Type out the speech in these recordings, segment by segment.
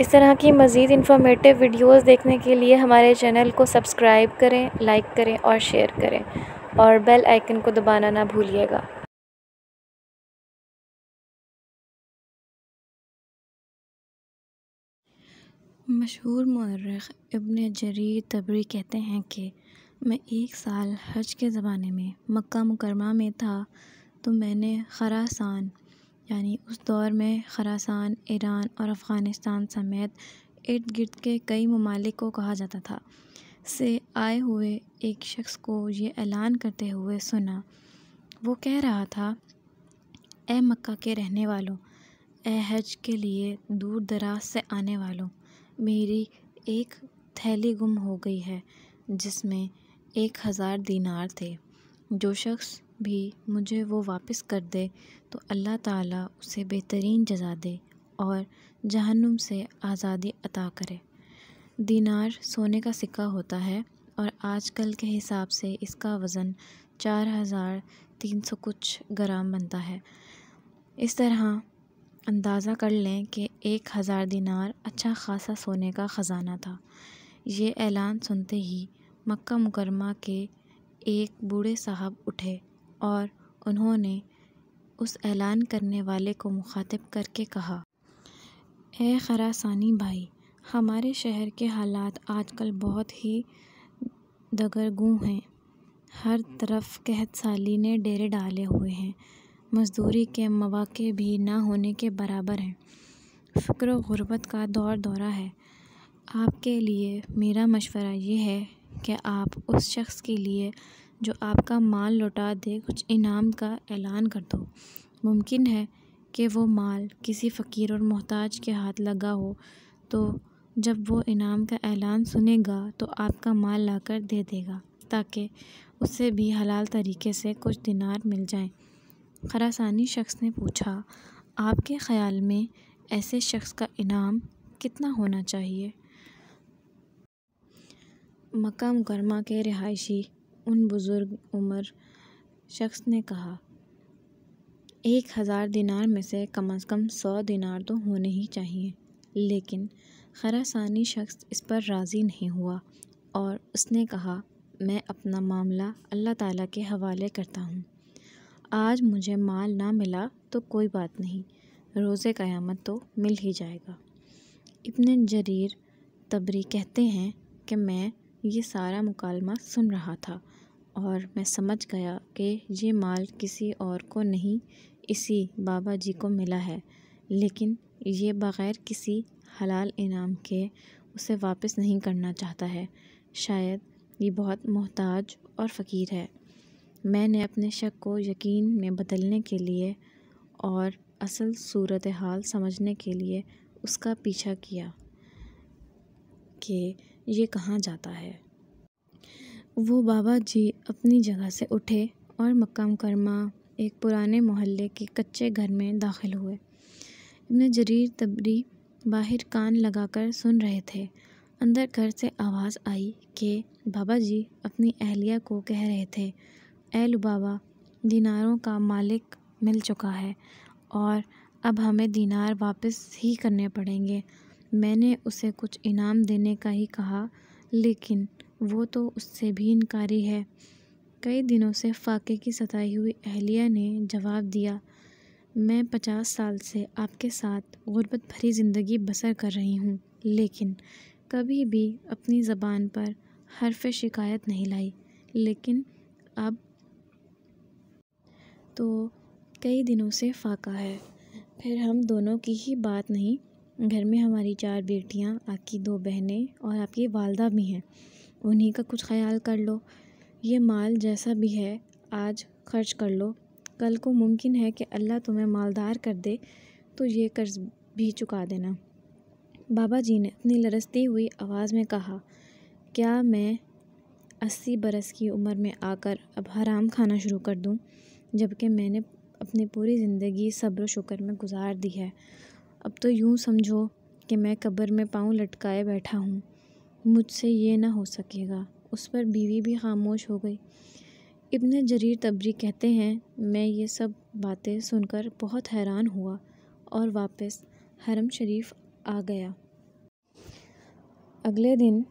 इस तरह की मज़ीद इन्फॉर्मेटिव वीडियोस देखने के लिए हमारे चैनल को सब्सक्राइब करें लाइक करें और शेयर करें और बेल आइकन को दबाना ना भूलिएगा मशहूर मर्रख इबन जरीर तबरी कहते हैं कि मैं एक साल हज के ज़माने में मक्का मुकरमा में था तो मैंने खरासान यानी उस दौर में खरासान ईरान और अफ़ग़ानिस्तान समेत इर्द गिर्द के कई ममालिक को कहा जाता था से आए हुए एक शख़्स को ये ऐलान करते हुए सुना वो कह रहा था ए मक्का के रहने वालों ए हज के लिए दूर दराज से आने वालों मेरी एक थैली गुम हो गई है जिसमें एक हज़ार दीनार थे जो शख़्स भी मुझे वो वापस कर दे तो अल्लाह ताला उसे बेहतरीन जज़ा दे और जहन्नुम से आज़ादी अता करे दीनार सोने का सिक्का होता है और आजकल के हिसाब से इसका वज़न चार हज़ार तीन सौ कुछ ग्राम बनता है इस तरह अंदाज़ा कर लें कि एक हज़ार दिनार अच्छा खासा सोने का ख़जाना था ये ऐलान सुनते ही मक्का मुकरमा के एक बूढ़े साहब उठे और उन्होंने उस ऐलान करने वाले को मुखातिब करके कहा ए खरासानी भाई हमारे शहर के हालात आजकल बहुत ही दगरगू हैं हर तरफ कहत साली ने डेरे डाले हुए हैं मजदूरी के मौाक़े भी ना होने के बराबर हैं फिक्र गुरबत का दौर दौरा है आपके लिए मेरा मशवरा ये है कि आप उस शख्स के लिए जो आपका माल लौटा दे कुछ इनाम का ऐलान कर दो मुमकिन है कि वो माल किसी फ़कीर और मोहताज के हाथ लगा हो तो जब वो इनाम का ऐलान सुनेगा तो आपका माल लाकर दे देगा ताकि उससे भी हलाल तरीके से कुछ दिनार मिल जाए खरासानी शख्स ने पूछा आपके ख़्याल में ऐसे शख्स का इनाम कितना होना चाहिए मक्का मुकरमा के रिहायशी उन बुज़ुर्ग उम्र शख्स ने कहा एक हज़ार दिनार में से कम अज़ कम सौ दिनार तो होने ही चाहिए लेकिन खरासानी शख्स इस पर राज़ी नहीं हुआ और उसने कहा मैं अपना मामला अल्लाह ताला के हवाले करता हूँ आज मुझे माल ना मिला तो कोई बात नहीं रोज़े क़यामत तो मिल ही जाएगा इतने जरीर तबरी कहते हैं कि मैं ये सारा मुकालमा सुन रहा था और मैं समझ गया कि ये माल किसी और को नहीं इसी बाबा जी को मिला है लेकिन ये बग़ैर किसी हलाल इनाम के उसे वापस नहीं करना चाहता है शायद ये बहुत मोहताज और फ़कीर है मैंने अपने शक को यकीन में बदलने के लिए और असल सूरत हाल समझने के लिए उसका पीछा किया कि ये कहाँ जाता है वो बाबा जी अपनी जगह से उठे और मक्का मुकरमा एक पुराने मोहल्ले के कच्चे घर में दाखिल हुए इबन जरीर तबरी बाहर कान लगाकर सुन रहे थे अंदर घर से आवाज़ आई कि बाबा जी अपनी अहलिया को कह रहे थे एल बाबा दीनारों का मालिक मिल चुका है और अब हमें दीनार वापस ही करने पड़ेंगे मैंने उसे कुछ इनाम देने का ही कहा लेकिन वो तो उससे भी इनकारी है कई दिनों से फाके की सताई हुई अहलिया ने जवाब दिया मैं पचास साल से आपके साथ गुर्बत भरी ज़िंदगी बसर कर रही हूँ लेकिन कभी भी अपनी ज़बान पर हरफ शिकायत नहीं लाई लेकिन अब तो कई दिनों से फाका है फिर हम दोनों की ही बात नहीं घर में हमारी चार बेटियाँ आपकी दो बहनें और आपकी वालदा भी हैं उन्हीं का कुछ ख़याल कर लो ये माल जैसा भी है आज खर्च कर लो कल को मुमकिन है कि अल्लाह तुम्हें मालदार कर दे तो ये कर्ज़ भी चुका देना बाबा जी ने अपनी लरसती हुई आवाज़ में कहा क्या मैं अस्सी बरस की उम्र में आकर अब हराम खाना शुरू कर दूं जबकि मैंने अपनी पूरी ज़िंदगी सब्र शुक्र में गुजार दी है अब तो यूँ समझो कि मैं कब्र में पाँव लटकाए बैठा हूँ मुझसे ये ना हो सकेगा उस पर बीवी भी खामोश हो गई इब्न जरीर तबरी कहते हैं मैं ये सब बातें सुनकर बहुत हैरान हुआ और वापस हरम शरीफ आ गया अगले दिन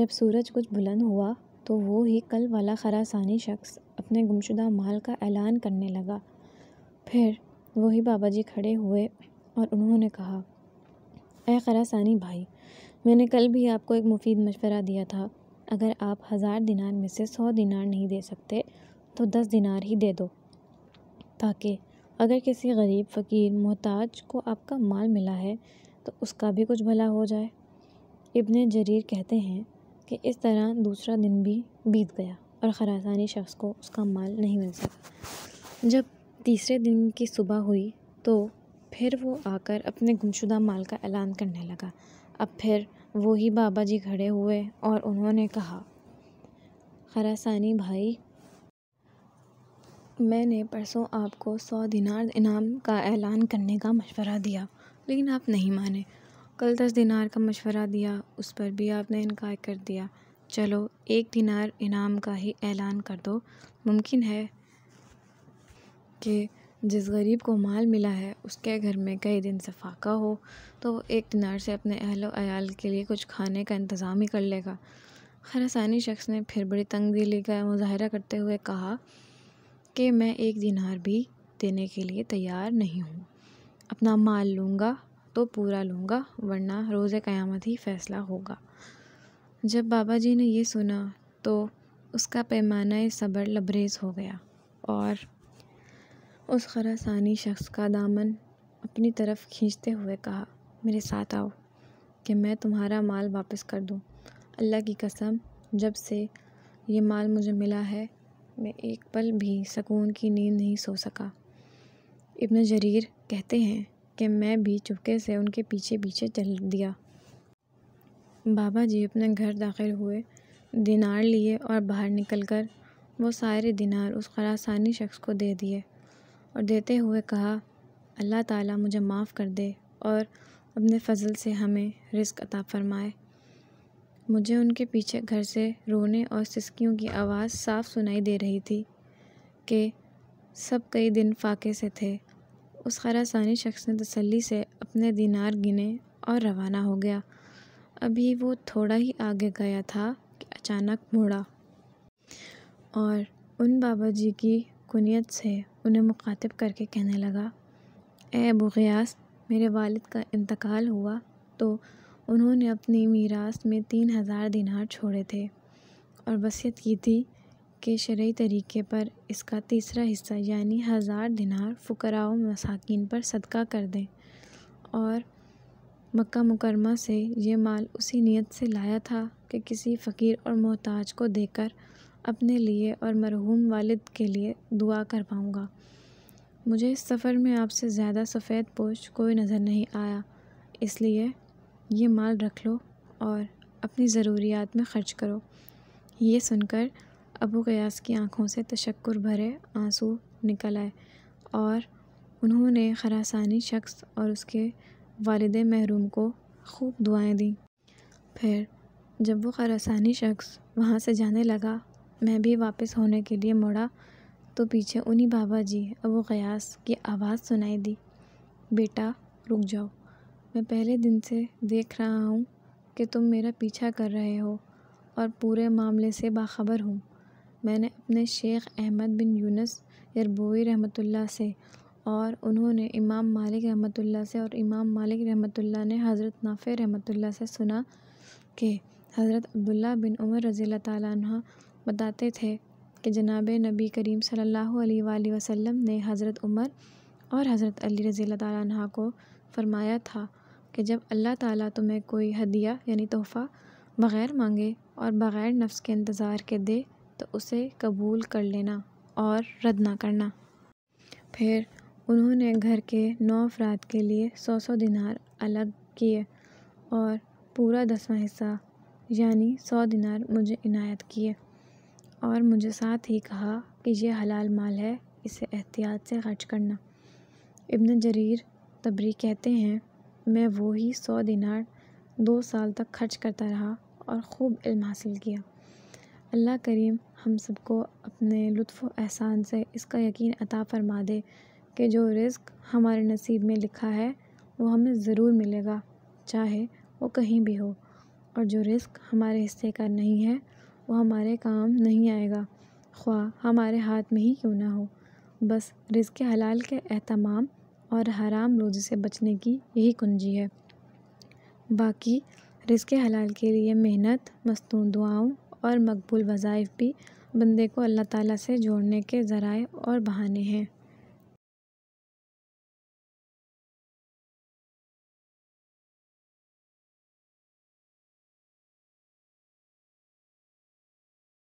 जब सूरज कुछ बुलंद हुआ तो वो ही कल वाला खरासानी शख्स अपने गुमशुदा माल का ऐलान करने लगा फिर वही बाबा जी खड़े हुए और उन्होंने कहा ए खरासानी भाई मैंने कल भी आपको एक मुफीद मशवरा दिया था अगर आप हज़ार दिनार में से सौ दिनार नहीं दे सकते तो दस दिनार ही दे दो ताकि अगर किसी गरीब फ़कीर मोहताज को आपका माल मिला है तो उसका भी कुछ भला हो जाए इबन जरीर कहते हैं कि इस तरह दूसरा दिन भी बीत गया और खरासानी शख्स को उसका माल नहीं मिल सका जब तीसरे दिन की सुबह हुई तो फिर वो आकर अपने गुमशुदा माल का ऐलान करने लगा अब फिर वो ही बाबा जी खड़े हुए और उन्होंने कहा खरासानी भाई मैंने परसों आपको सौ दिनार इनाम का ऐलान करने का मशवरा दिया लेकिन आप नहीं माने कल दस दिनार का मशवरा दिया उस पर भी आपने इनकार कर दिया चलो एक दिनार इनाम का ही ऐलान कर दो मुमकिन है कि जिस गरीब को माल मिला है उसके घर में कई दिन से फाका हो तो वो एक दिनार से अपने अहलो अयाल के लिए कुछ खाने का इंतज़ाम ही कर लेगा खरासानी शख्स ने फिर बड़ी तंग दिली का मुजाहरा करते हुए कहा कि मैं एक दिनार भी देने के लिए तैयार नहीं हूँ अपना माल लूँगा तो पूरा लूँगा वरना रोज़ क़यामत ही फ़ैसला होगा जब बाबा जी ने यह सुना तो उसका पैमाना सब्र लबरेज हो गया और उस खरासानी शख्स का दामन अपनी तरफ खींचते हुए कहा मेरे साथ आओ कि मैं तुम्हारा माल वापस कर दूँ अल्लाह की कसम जब से ये माल मुझे मिला है मैं एक पल भी सकून की नींद नहीं सो सका इब्न जरीर कहते हैं कि मैं भी चुपके से उनके पीछे पीछे चल दिया बाबा जी अपने घर दाखिल हुए दिनार लिए और बाहर निकलकर वो सारे दिनार उस खरासानी शख्स को दे दिए और देते हुए कहा अल्लाह ताला मुझे माफ़ कर दे और अपने फ़ज़ल से हमें रिस्क अता फ़रमाए मुझे उनके पीछे घर से रोने और सिसकियों की आवाज़ साफ़ सुनाई दे रही थी कि सब कई दिन फाके से थे उस खरासानी शख्स ने तसल्ली से अपने दिनार गिने और रवाना हो गया अभी वो थोड़ा ही आगे गया था कि अचानक मुड़ा और उन बाबा जी की कुनियत से उन्हें मुखातिब करके कहने लगा ए अबू मेरे वालिद का इंतकाल हुआ तो उन्होंने अपनी मीरास में तीन हज़ार दिनार छोड़े थे और वसीयत की थी कि शरय तरीके पर इसका तीसरा हिस्सा यानी हज़ार दिनार फ़ुकरा मसाकिन पर सदका कर दें और मक्का मुकरमा से ये माल उसी नीयत से लाया था कि किसी फ़कीर और मोहताज को देकर अपने लिए और मरहूम वालिद के लिए दुआ कर पाऊँगा मुझे इस सफ़र में आपसे ज़्यादा सफ़ेद पोश कोई नज़र नहीं आया इसलिए ये माल रख लो और अपनी ज़रूरियात में ख़र्च करो ये सुनकर अबू कयास की आंखों से तशक् भरे आंसू निकल आए और उन्होंने खरासानी शख्स और उसके वालद महरूम को खूब दुआएं दी फिर जब वो खरासानी शख्स वहाँ से जाने लगा मैं भी वापस होने के लिए मुड़ा तो पीछे उन्हीं बाबा जी अबू क़यास की आवाज़ सुनाई दी बेटा रुक जाओ मैं पहले दिन से देख रहा हूँ कि तुम मेरा पीछा कर रहे हो और पूरे मामले से बाखबर हूँ मैंने अपने शेख अहमद बिन यूनस यरबोई रहमतुल्लाह से और उन्होंने इमाम मालिक रहमतुल्लाह से और इमाम मालिक रहमतुल्लाह ने हज़रत नाफ़ रहमतुल्लाह से सुना कि हज़रत अब्दुल्ला बिन उमर रज़ी तहा बताते थे कि जनाब नबी करीम सल्लल्लाहु अलैहि वसल्लम ने हज़रत उमर और हज़रत अली रज़ी तह को फ़रमाया था कि जब अल्लाह ताला तुम्हें कोई हदिया यानी तोहफ़ा बग़ैर मांगे और बग़ैर नफ्स के इंतज़ार के दे तो उसे कबूल कर लेना और रद्द ना करना फिर उन्होंने घर के नौ अफराद के लिए सौ सौ दिनार अलग किए और पूरा दसवा हिस्सा यानी सौ दिनार मुझे इनायत किए और मुझे साथ ही कहा कि यह हलाल माल है इसे एहतियात से खर्च करना इब्न जरीर तबरी कहते हैं मैं वो ही सौ दिनार दो साल तक खर्च करता रहा और ख़ूब इल्म हासिल किया अल्लाह करीम हम सबको अपने लुत्फ़ एहसान से इसका यकीन अता फरमा दे कि जो रिस्क हमारे नसीब में लिखा है वो हमें ज़रूर मिलेगा चाहे वो कहीं भी हो और जो रिस्क हमारे हिस्से का नहीं है वो हमारे काम नहीं आएगा ख्वा हमारे हाथ में ही क्यों ना हो बस रिज़ के हलाल के अहतमाम और हराम रोज़ी से बचने की यही कुंजी है बाकी रिज़ के हलाल के लिए मेहनत मस्तू दुआओं और मकबूल वज़ाइफ भी बंदे को अल्लाह ताला से जोड़ने के ज़राए और बहाने हैं